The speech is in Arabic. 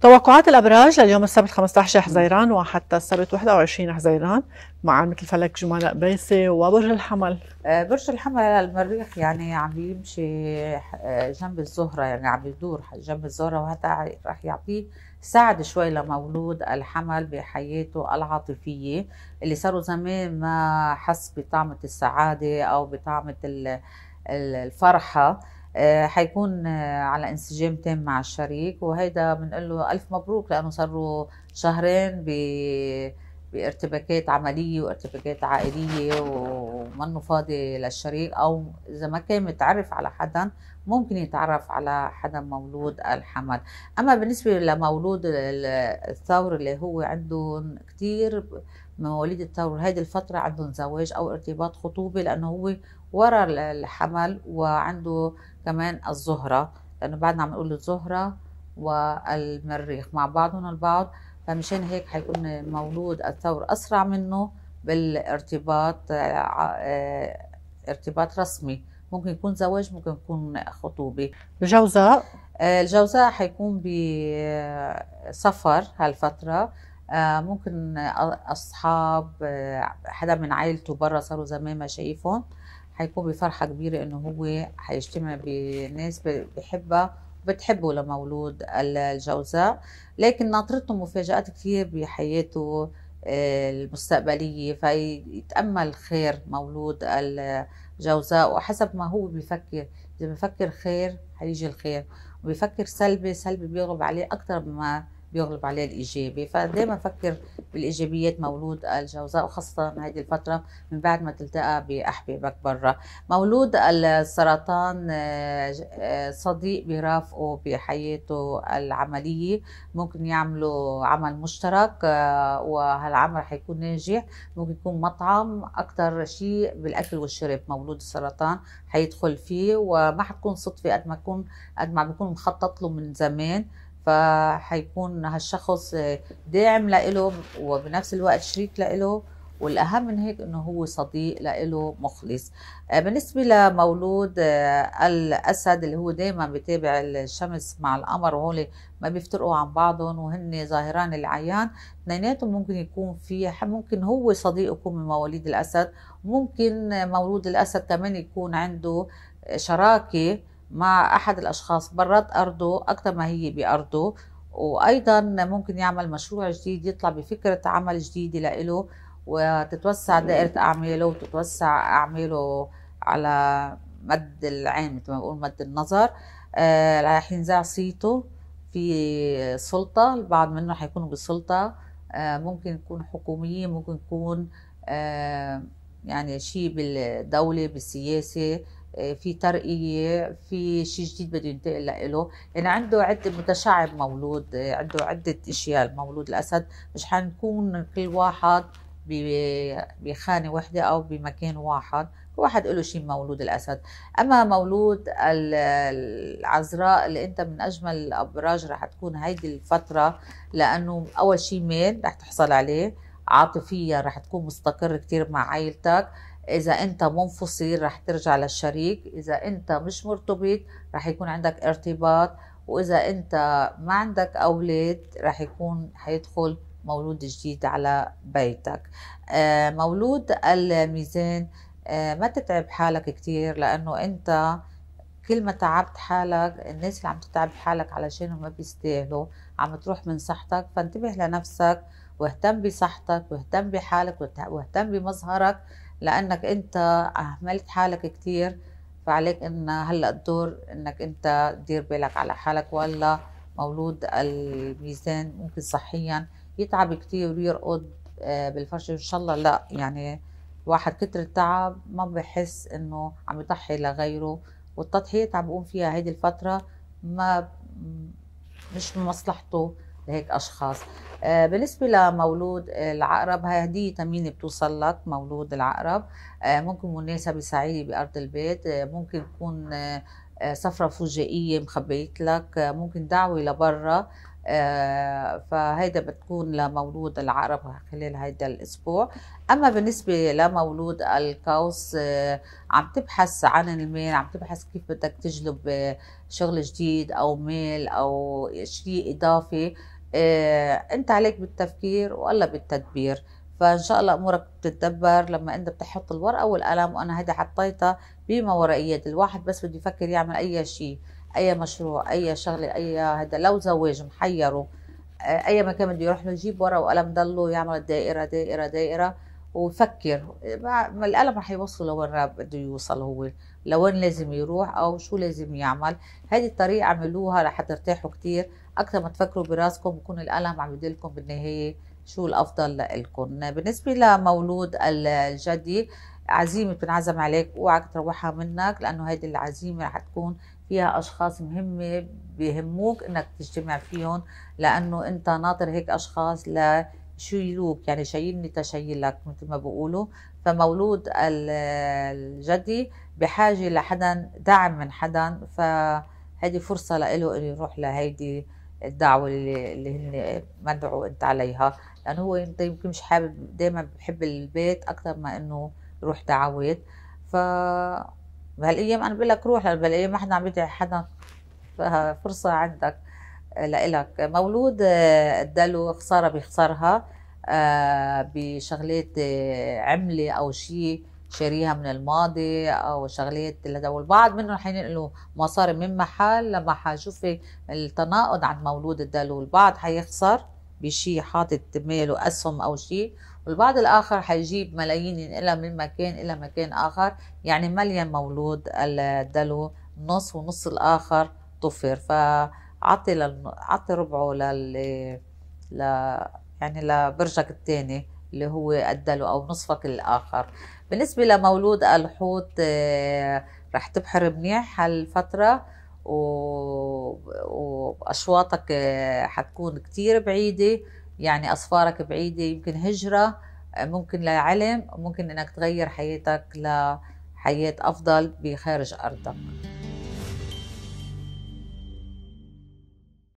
توقعات الابراج لليوم السبت 15 حزيران وحتى السبت 21 حزيران مع مثل فلك جمال قبيسه وبرج الحمل آه، برج الحمل المريخ يعني عم يمشي آه، جنب الزهره يعني عم يدور جنب الزهره وهذا رح يعطيه ساعد شوي لمولود الحمل بحياته العاطفيه اللي صاروا زمان ما حس بطعمه السعاده او بطعمه الفرحه آه، حيكون آه، على انسجام تام مع الشريك وهيدا بنقول له الف مبروك لانه صاروا شهرين ب بارتباكات عملية وارتباكات عائلية ومنه فاضي للشريك أو إذا ما كان متعرف على حدا ممكن يتعرف على حدا مولود الحمل أما بالنسبة لمولود الثور اللي هو عنده كتير مواليد الثور هذه الفترة عندهم زواج أو ارتباط خطوبة لأنه هو ورا الحمل وعنده كمان الزهرة لأنه بعدنا عم نقول الزهرة والمريخ مع بعضهم البعض فمشان هيك حيكون مولود الثور أسرع منه بالارتباط آه، آه، ارتباط رسمي ممكن يكون زواج ممكن يكون خطوبة الجوزاء آه، الجوزاء حيكون بسفر هالفترة آه، ممكن اصحاب آه، حدا من عائلته برا صاروا زمان ما شايفهم حيكون بفرحه كبيره انه هو حيجتمع بناس بحبها بتحبه لمولود الجوزاء لكن ناطرته مفاجآت كثير بحياته آه، المستقبلية فيتأمل خير مولود الجوزاء وحسب ما هو بيفكر إذا بيفكر خير حيجي الخير وبيفكر سلبي سلبي بيغلب عليه أكثر ما بيغلب عليه الايجابي فدائما فكر بالايجابيات مولود الجوزاء وخاصه هذه الفتره من بعد ما تلتقى باحبابك برا مولود السرطان آه، آه، صديق بيرافقه بحياته العمليه ممكن يعملوا عمل مشترك آه، وهالعمل حيكون ناجح ممكن يكون مطعم اكثر شيء بالاكل والشرب مولود السرطان حيدخل فيه وما حتكون صدفه قد ما يكون قد ما بيكون مخطط له من زمان فحيكون هالشخص داعم لإله وبنفس الوقت شريك لإله والأهم من هيك إنه هو صديق لإله مخلص آه، بالنسبة لمولود آه، الأسد اللي هو دايما بتابع الشمس مع القمر وهول ما بيفترقوا عن بعضهم وهن ظاهران العيان اثنيناتهم ممكن يكون في ممكن هو صديق يكون من مواليد الأسد ممكن مولود الأسد كمان يكون عنده شراكة مع أحد الأشخاص برات أرضه أكثر ما هي بأرضه وأيضا ممكن يعمل مشروع جديد يطلع بفكرة عمل جديدة لإله وتتوسع دائرة أعماله وتتوسع أعماله على مد العين مثل ما بقول مد النظر آه، رح ينزع صيته في سلطة البعض منه حيكونوا بالسلطة آه ممكن يكون حكومية ممكن يكون آه يعني شيء بالدولة بالسياسة آه، في ترقية في شيء جديد بده ينتقل لإله يعني عنده عدة متشعب مولود آه، عنده عدة أشياء المولود الأسد مش حنكون كل واحد بخانة واحدة أو بمكان واحد كل واحد له شيء مولود الأسد أما مولود العذراء اللي أنت من أجمل الأبراج رح تكون هيدي الفترة لأنه أول شيء مين رح تحصل عليه عاطفيا رح تكون مستقر كتير مع عائلتك اذا انت منفصل رح ترجع للشريك اذا انت مش مرتبط رح يكون عندك ارتباط واذا انت ما عندك اولاد رح يكون حيدخل مولود جديد على بيتك آه، مولود الميزان آه، ما تتعب حالك كتير لانه انت كل ما تعبت حالك الناس اللي عم تتعب حالك علشان ما بيستاهلوا عم تروح من صحتك فانتبه لنفسك واهتم بصحتك واهتم بحالك واهتم بمظهرك لانك انت اهملت حالك كثير فعليك ان هلا الدور انك انت تدير بالك على حالك ولا مولود الميزان ممكن صحيا يتعب كثير ويرقد آه، بالفرشه ان شاء الله لا يعني الواحد كتر التعب ما بحس انه عم يضحي لغيره والتضحيات عم بقوم فيها هيدي الفتره ما مش من مصلحته لهيك اشخاص آه، بالنسبة لمولود العقرب هاي هدية تمينة بتوصل لك مولود العقرب آه، ممكن مناسبة سعيدة بأرض البيت آه، ممكن تكون سفرة فجائية مخبيت لك ممكن دعوة لبرا فهيدا بتكون لمولود العقرب خلال هيدا الاسبوع اما بالنسبه لمولود القوس عم تبحث عن المال عم تبحث كيف بدك تجلب شغل جديد او مال او شيء اضافي آه، انت عليك بالتفكير والله بالتدبير فان شاء الله امورك بتتدبر لما انت بتحط الورقه والقلم وانا هيدا حطيتها بما ورقيه الواحد بس بده يفكر يعمل اي شيء اي مشروع اي شغله اي هذا لو زواج محيره آه، اي مكان بده يروح له يجيب ورقه وقلم ضله يعمل دائره دائره دائره وفكر القلم رح يوصله لوين بده يوصل هو لوين لازم يروح او شو لازم يعمل هذه الطريقه اعملوها رح ترتاحوا كثير اكثر ما تفكروا براسكم بكون القلم عم يدلكم بالنهايه شو الافضل لكم بالنسبه لمولود الجدي عزيمه بتنعزم عليك اوعك تروحها منك لانه هيدي العزيمه رح تكون فيها اشخاص مهمه بهموك انك تجتمع فيهم لانه انت ناطر هيك اشخاص ل شيلوك يعني شايلني تشيلك مثل ما بيقولوا فمولود الجدي بحاجه لحدا دعم من حدا فهذه فرصه لإله انه يروح لهيدي الدعوه اللي, اللي هن مدعو انت عليها لانه هو انت يمكن مش حابب دائما بحب البيت اكثر ما انه يروح دعوات ف بهالايام انا بقول لك روح لانه بهالايام ما حدا عم يدعي حدا ففرصه عندك لإلك مولود اداله خساره بيخسرها آه، بشغلات آه، عمله او شيء شاريها من الماضي او شغلات لدى والبعض منهم حينقلوا مصاري من محل لما حشوف التناقض عن مولود الدلو البعض حيخسر بشي حاطط ماله اسهم او شيء والبعض الاخر حيجيب ملايين ينقلها من مكان الى مكان اخر يعني مليان مولود الدلو نص ونص الاخر طفر ف عطي لل... عطي ربعه لل ل... يعني لبرجك الثاني اللي هو الدلو او نصفك الاخر بالنسبه لمولود الحوت آه، رح تبحر منيح هالفتره و... واشواطك آه، حتكون كتير بعيده يعني اصفارك بعيده يمكن هجره آه، ممكن لعلم ممكن انك تغير حياتك لحياه افضل بخارج ارضك